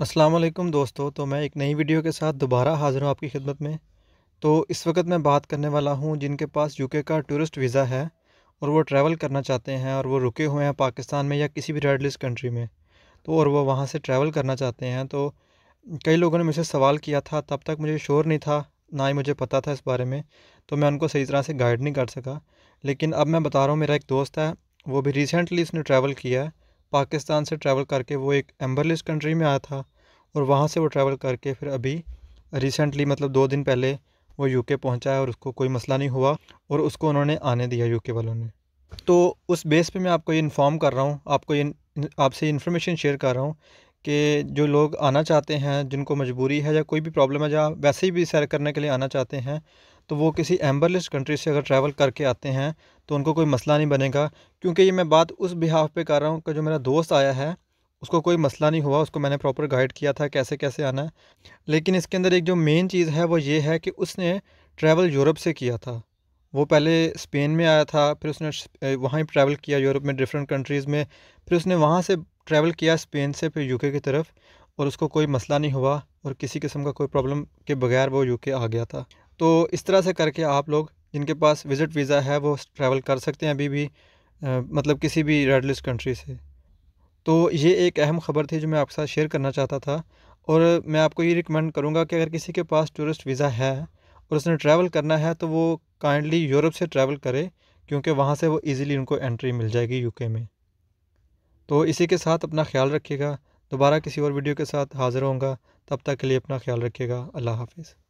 असलम दोस्तों तो मैं एक नई वीडियो के साथ दोबारा हाज़िर हूँ आपकी खिदमत में तो इस वक्त मैं बात करने वाला हूँ जिनके पास यूके का टूरिस्ट वीज़ा है और वो ट्रैवल करना चाहते हैं और वो रुके हुए हैं पाकिस्तान में या किसी भी रेड लिस्ट कंट्री में तो और वो वहाँ से ट्रैवल करना चाहते हैं तो कई लोगों ने मुझसे सवाल किया था तब तक मुझे शोर नहीं था ना ही मुझे पता था इस बारे में तो मैं उनको सही तरह से गाइड नहीं कर सका लेकिन अब मैं बता रहा हूँ मेरा एक दोस्त है वो भी रिसेंटली उसने ट्रैवल किया है पाकिस्तान से ट्रैवल करके वो एक एम्बरलिस कंट्री में आया था और वहाँ से वो ट्रैवल करके फिर अभी रिसेंटली मतलब दो दिन पहले वो यूके पहुँचा है और उसको कोई मसला नहीं हुआ और उसको उन्होंने आने दिया यूके वालों ने तो उस बेस पे मैं आपको ये इन्फॉर्म कर रहा हूँ आपको ये आपसे इन्फॉर्मेशन शेयर कर रहा हूँ कि जो लोग आना चाहते हैं जिनको मजबूरी है या कोई भी प्रॉब्लम है या वैसे ही भी सैर करने के लिए आना चाहते हैं तो वो किसी एम्बरलिस्ट कंट्री से अगर ट्रैवल करके आते हैं तो उनको कोई मसला नहीं बनेगा क्योंकि ये मैं बात उस बिहाफ पे कर रहा हूँ कि जो मेरा दोस्त आया है उसको कोई मसला नहीं हुआ उसको मैंने प्रॉपर गाइड किया था कैसे कैसे आना है लेकिन इसके अंदर एक जो मेन चीज़ है वो ये है कि उसने ट्रैवल यूरोप से किया था वो पहले स्पेन में आया था फिर उसने वहाँ ट्रैवल किया यूरोप में डिफरेंट कंट्रीज़ में फिर उसने वहाँ से ट्रैवल किया स्पेन से फिर यूके की तरफ और उसको कोई मसला नहीं हुआ और किसी किस्म का कोई प्रॉब्लम के बगैर वो यूके आ गया था तो इस तरह से करके आप लोग जिनके पास विज़िट वीज़ा है वो ट्रैवल कर सकते हैं अभी भी आ, मतलब किसी भी रेड लिस्ट कंट्री से तो ये एक अहम ख़बर थी जो मैं आपके साथ शेयर करना चाहता था और मैं आपको ये रिकमेंड करूँगा कि अगर किसी के पास टूरिस्ट वीज़ा है और उसने ट्रैवल करना है तो वो काइंडली यूरोप से ट्रैवल करे क्योंकि वहाँ से वो ईज़िली उनको एंट्री मिल जाएगी यू में तो इसी के साथ अपना ख्याल रखिएगा दोबारा किसी और वीडियो के साथ हाज़िर होंगे तब तक के लिए अपना ख्याल रखिएगा अल्लाह हाफिज़